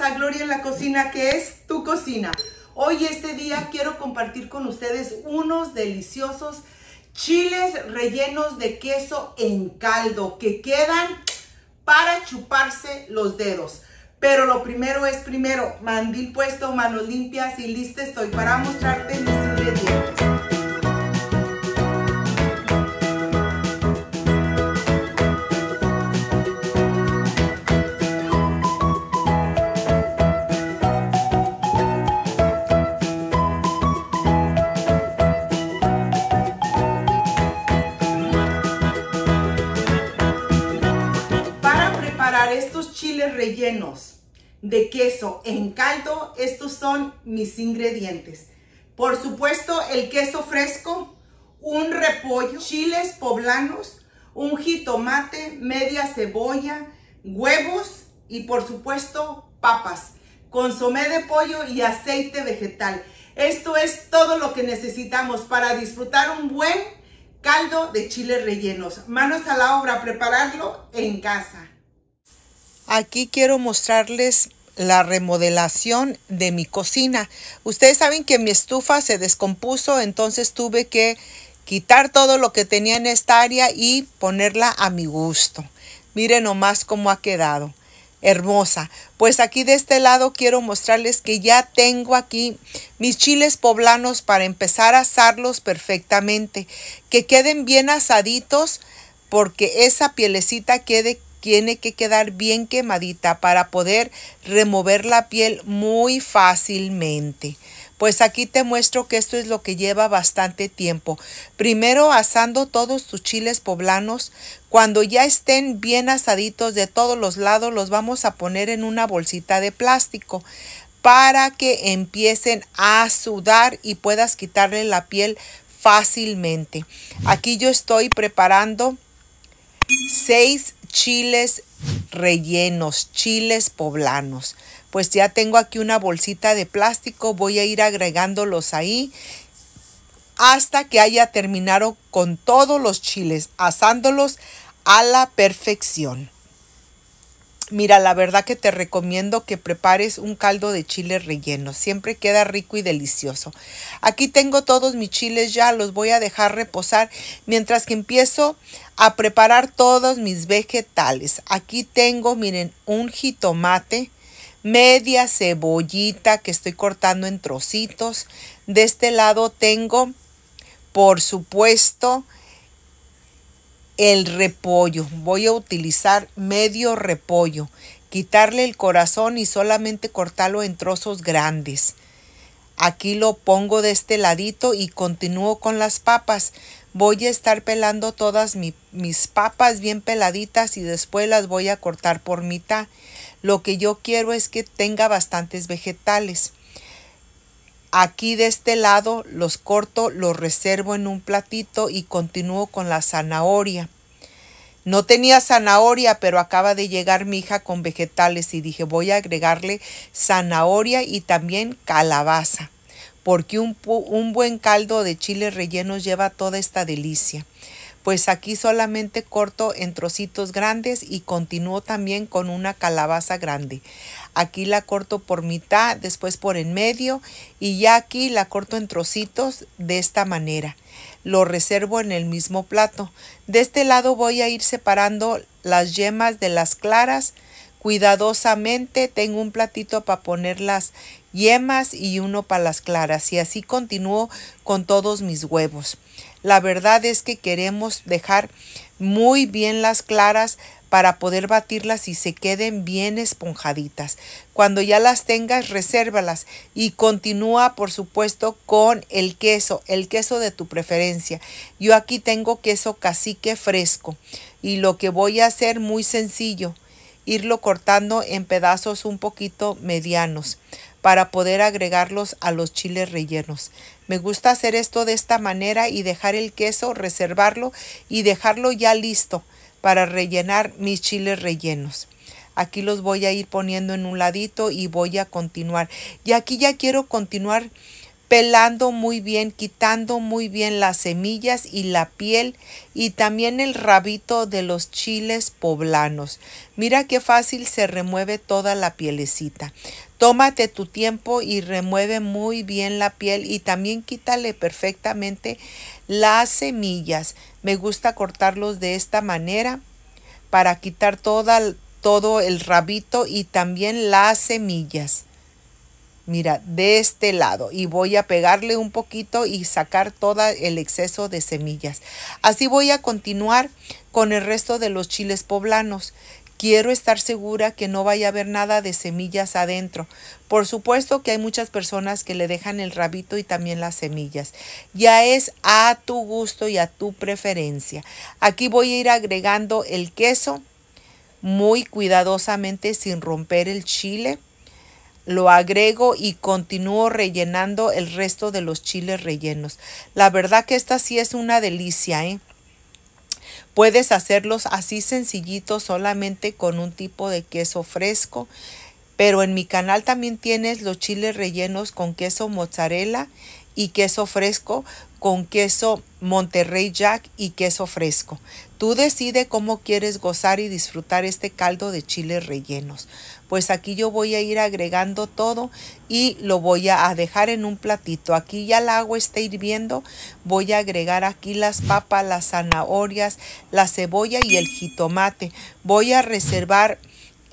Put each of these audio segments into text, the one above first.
a Gloria en la Cocina, que es tu cocina. Hoy, este día, quiero compartir con ustedes unos deliciosos chiles rellenos de queso en caldo que quedan para chuparse los dedos. Pero lo primero es primero, mandil puesto, manos limpias y lista estoy para mostrarte mis ingredientes. chiles rellenos de queso en caldo, estos son mis ingredientes. Por supuesto, el queso fresco, un repollo, chiles poblanos, un jitomate, media cebolla, huevos y por supuesto papas, consomé de pollo y aceite vegetal. Esto es todo lo que necesitamos para disfrutar un buen caldo de chiles rellenos. Manos a la obra, prepararlo en casa. Aquí quiero mostrarles la remodelación de mi cocina. Ustedes saben que mi estufa se descompuso, entonces tuve que quitar todo lo que tenía en esta área y ponerla a mi gusto. Miren nomás cómo ha quedado. Hermosa. Pues aquí de este lado quiero mostrarles que ya tengo aquí mis chiles poblanos para empezar a asarlos perfectamente. Que queden bien asaditos porque esa pielecita quede tiene que quedar bien quemadita para poder remover la piel muy fácilmente. Pues aquí te muestro que esto es lo que lleva bastante tiempo. Primero asando todos tus chiles poblanos. Cuando ya estén bien asaditos de todos los lados, los vamos a poner en una bolsita de plástico para que empiecen a sudar y puedas quitarle la piel fácilmente. Aquí yo estoy preparando seis chiles rellenos, chiles poblanos. Pues ya tengo aquí una bolsita de plástico, voy a ir agregándolos ahí hasta que haya terminado con todos los chiles, asándolos a la perfección. Mira, la verdad que te recomiendo que prepares un caldo de chile relleno. Siempre queda rico y delicioso. Aquí tengo todos mis chiles ya, los voy a dejar reposar mientras que empiezo a preparar todos mis vegetales. Aquí tengo, miren, un jitomate, media cebollita que estoy cortando en trocitos. De este lado tengo, por supuesto, el repollo. Voy a utilizar medio repollo, quitarle el corazón y solamente cortarlo en trozos grandes. Aquí lo pongo de este ladito y continúo con las papas. Voy a estar pelando todas mis papas bien peladitas y después las voy a cortar por mitad. Lo que yo quiero es que tenga bastantes vegetales. Aquí de este lado los corto, los reservo en un platito y continúo con la zanahoria. No tenía zanahoria, pero acaba de llegar mi hija con vegetales y dije voy a agregarle zanahoria y también calabaza, porque un, buen caldo de chiles rellenos lleva toda esta delicia pues aquí solamente corto en trocitos grandes y continúo también con una calabaza grande aquí la corto por mitad, después por en medio y ya aquí la corto en trocitos de esta manera. Lo reservo en el mismo plato. De este lado voy a ir separando las yemas de las claras cuidadosamente. Tengo un platito para poner las yemas y uno para las claras y así continúo con todos mis huevos. La verdad es que queremos dejar muy bien las claras para poder batirlas y se queden bien esponjaditas. Cuando ya las tengas, resérvalas y continúa, por supuesto, con el queso, el queso de tu preferencia. Yo aquí tengo queso cacique fresco y lo que voy a hacer muy sencillo, irlo cortando en pedazos un poquito medianos para poder agregarlos a los chiles rellenos. Me gusta hacer esto de esta manera y dejar el queso, reservarlo y dejarlo ya listo para rellenar mis chiles rellenos. Aquí los voy a ir poniendo en un ladito y voy a continuar. Y aquí ya quiero continuar pelando muy bien, quitando muy bien las semillas y la piel y también el rabito de los chiles poblanos. Mira qué fácil se remueve toda la pielecita. Tómate tu tiempo y remueve muy bien la piel y también quítale perfectamente las semillas. Me gusta cortarlos de esta manera para quitar toda, todo el rabito y también las semillas. Mira, de este lado y voy a pegarle un poquito y sacar todo el exceso de semillas. Así voy a continuar con el resto de los chiles poblanos. Quiero estar segura que no vaya a haber nada de semillas adentro. Por supuesto que hay muchas personas que le dejan el rabito y también las semillas. Ya es a tu gusto y a tu preferencia. Aquí voy a ir agregando el queso muy cuidadosamente sin romper el chile. Lo agrego y continúo rellenando el resto de los chiles rellenos. La verdad que esta sí es una delicia, ¿eh? Puedes hacerlos así sencillitos solamente con un tipo de queso fresco. Pero en mi canal también tienes los chiles rellenos con queso mozzarella y queso fresco con queso Monterrey Jack y queso fresco. Tú decide cómo quieres gozar y disfrutar este caldo de chiles rellenos. Pues aquí yo voy a ir agregando todo y lo voy a dejar en un platito. Aquí ya el agua está hirviendo. Voy a agregar aquí las papas, las zanahorias, la cebolla y el jitomate. Voy a reservar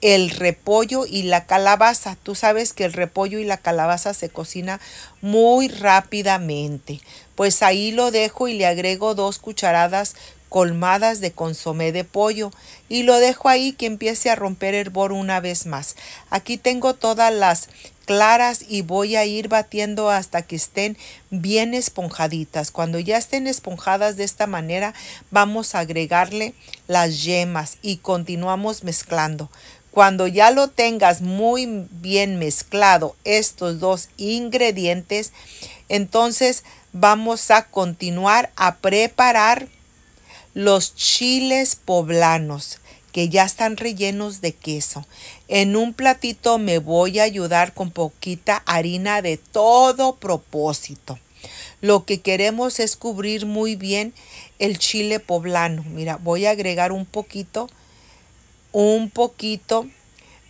el repollo y la calabaza. Tú sabes que el repollo y la calabaza se cocina muy rápidamente. Pues ahí lo dejo y le agrego dos cucharadas colmadas de consomé de pollo y lo dejo ahí que empiece a romper hervor una vez más. Aquí tengo todas las claras y voy a ir batiendo hasta que estén bien esponjaditas. Cuando ya estén esponjadas de esta manera vamos a agregarle las yemas y continuamos mezclando. Cuando ya lo tengas muy bien mezclado estos dos ingredientes, entonces vamos a continuar a preparar los chiles poblanos que ya están rellenos de queso. En un platito me voy a ayudar con poquita harina de todo propósito. Lo que queremos es cubrir muy bien el chile poblano. Mira, voy a agregar un poquito un poquito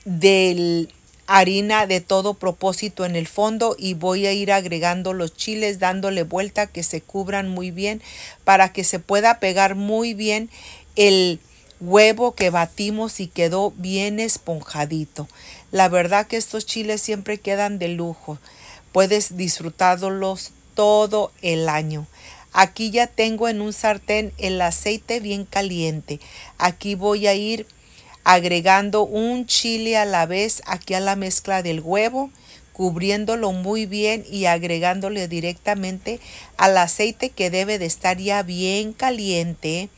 de harina de todo propósito en el fondo y voy a ir agregando los chiles dándole vuelta que se cubran muy bien para que se pueda pegar muy bien el huevo que batimos y quedó bien esponjadito. La verdad que estos chiles siempre quedan de lujo. Puedes disfrutarlos todo el año. Aquí ya tengo en un sartén el aceite bien caliente. Aquí voy a ir agregando un chile a la vez aquí a la mezcla del huevo, cubriéndolo muy bien y agregándole directamente al aceite que debe de estar ya bien caliente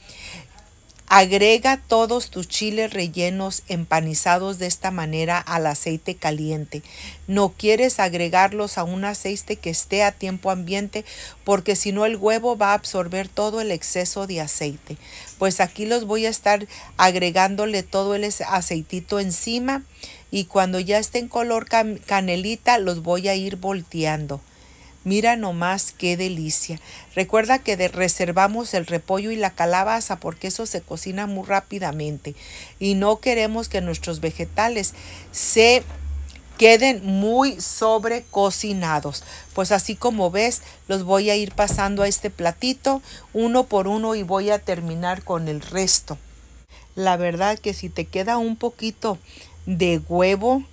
Agrega todos tus chiles rellenos empanizados de esta manera al aceite caliente. No quieres agregarlos a un aceite que esté a tiempo ambiente porque si no el huevo va a absorber todo el exceso de aceite. Pues aquí los voy a estar agregándole todo el aceitito encima y cuando ya esté en color canelita los voy a ir volteando. Mira nomás qué delicia. Recuerda que reservamos el repollo y la calabaza porque eso se cocina muy rápidamente y no queremos que nuestros vegetales se queden muy sobrecocinados. Pues así como ves, los voy a ir pasando a este platito uno por uno y voy a terminar con el resto. La verdad que si te queda un poquito de huevo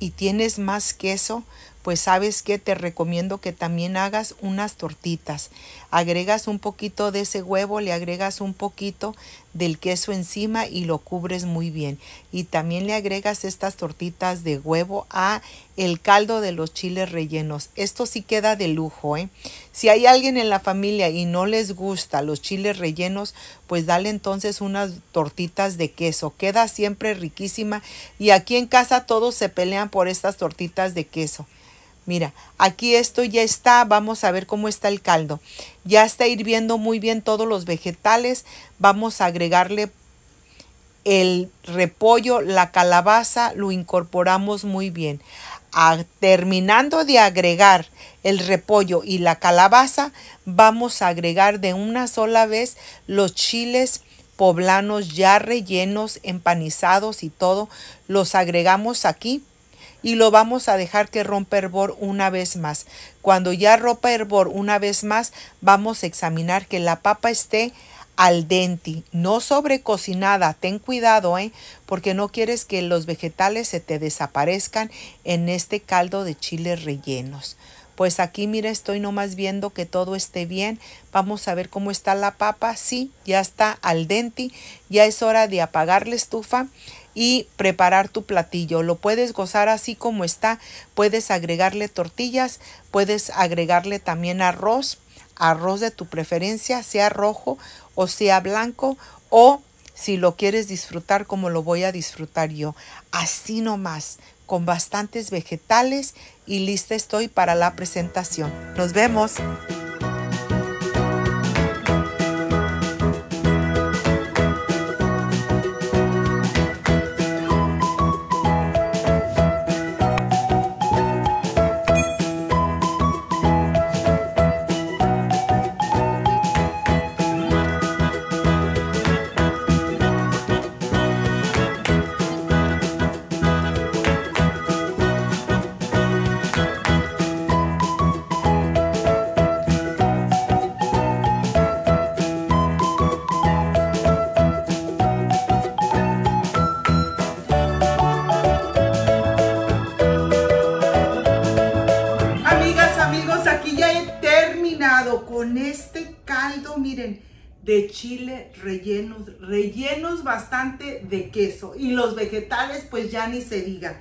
y tienes más queso, pues sabes que te recomiendo que también hagas unas tortitas. Agregas un poquito de ese huevo, le agregas un poquito del queso encima y lo cubres muy bien. Y también le agregas estas tortitas de huevo a el caldo de los chiles rellenos. Esto sí queda de lujo, ¿eh? Si hay alguien en la familia y no les gusta los chiles rellenos, pues dale entonces unas tortitas de queso. Queda siempre riquísima y aquí en casa todos se pelean por estas tortitas de queso. Mira, aquí esto ya está, vamos a ver cómo está el caldo. Ya está hirviendo muy bien todos los vegetales. Vamos a agregarle el repollo, la calabaza, lo incorporamos muy bien. terminando de agregar el repollo y la calabaza, vamos a agregar de una sola vez los chiles poblanos ya rellenos, empanizados y todo. Los agregamos aquí y lo vamos a dejar que rompa hervor una vez más. Cuando ya rompa hervor una vez más, vamos a examinar que la papa esté al dente, no sobrecocinada. Ten cuidado, ¿eh? porque no quieres que los vegetales se te desaparezcan en este caldo de chiles rellenos. Pues aquí, mira, estoy nomás viendo que todo esté bien. Vamos a ver cómo está la papa. Sí, ya está al dente. Ya es hora de apagar la estufa y preparar tu platillo. Lo puedes gozar así como está. Puedes agregarle tortillas, puedes agregarle también arroz, arroz de tu preferencia, sea rojo o sea blanco o si lo quieres disfrutar como lo voy a disfrutar yo. Así nomás, con bastantes vegetales y lista estoy para la presentación. Nos vemos. chile, rellenos, rellenos bastante de queso. Y los vegetales, pues ya ni se diga.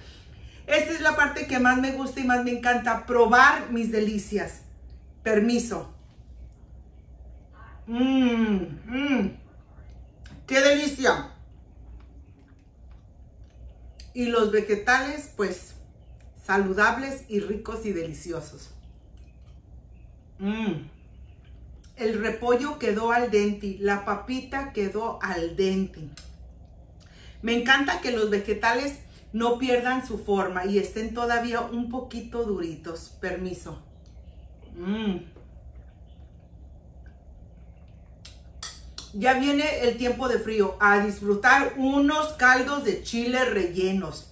Esta es la parte que más me gusta y más me encanta, probar mis delicias. Permiso. Mmm, mmm. ¡Qué delicia! Y los vegetales, pues, saludables y ricos y deliciosos. Mmm. El repollo quedó al dente, la papita quedó al dente. Me encanta que los vegetales no pierdan su forma y estén todavía un poquito duritos. Permiso. Mm. Ya viene el tiempo de frío a disfrutar unos caldos de chile rellenos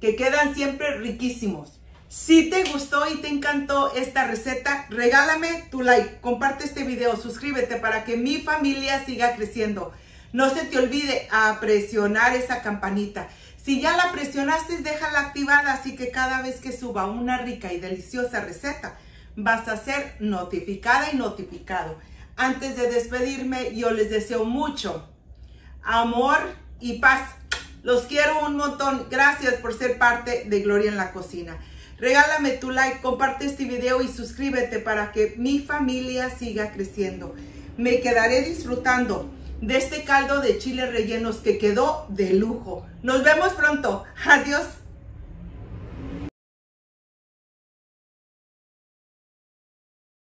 que quedan siempre riquísimos. Si te gustó y te encantó esta receta, regálame tu like, comparte este video, suscríbete para que mi familia siga creciendo. No se te olvide a presionar esa campanita. Si ya la presionaste, déjala activada, así que cada vez que suba una rica y deliciosa receta, vas a ser notificada y notificado. Antes de despedirme, yo les deseo mucho amor y paz. Los quiero un montón. Gracias por ser parte de Gloria en la Cocina. Regálame tu like, comparte este video y suscríbete para que mi familia siga creciendo. Me quedaré disfrutando de este caldo de chiles rellenos que quedó de lujo. Nos vemos pronto. Adiós.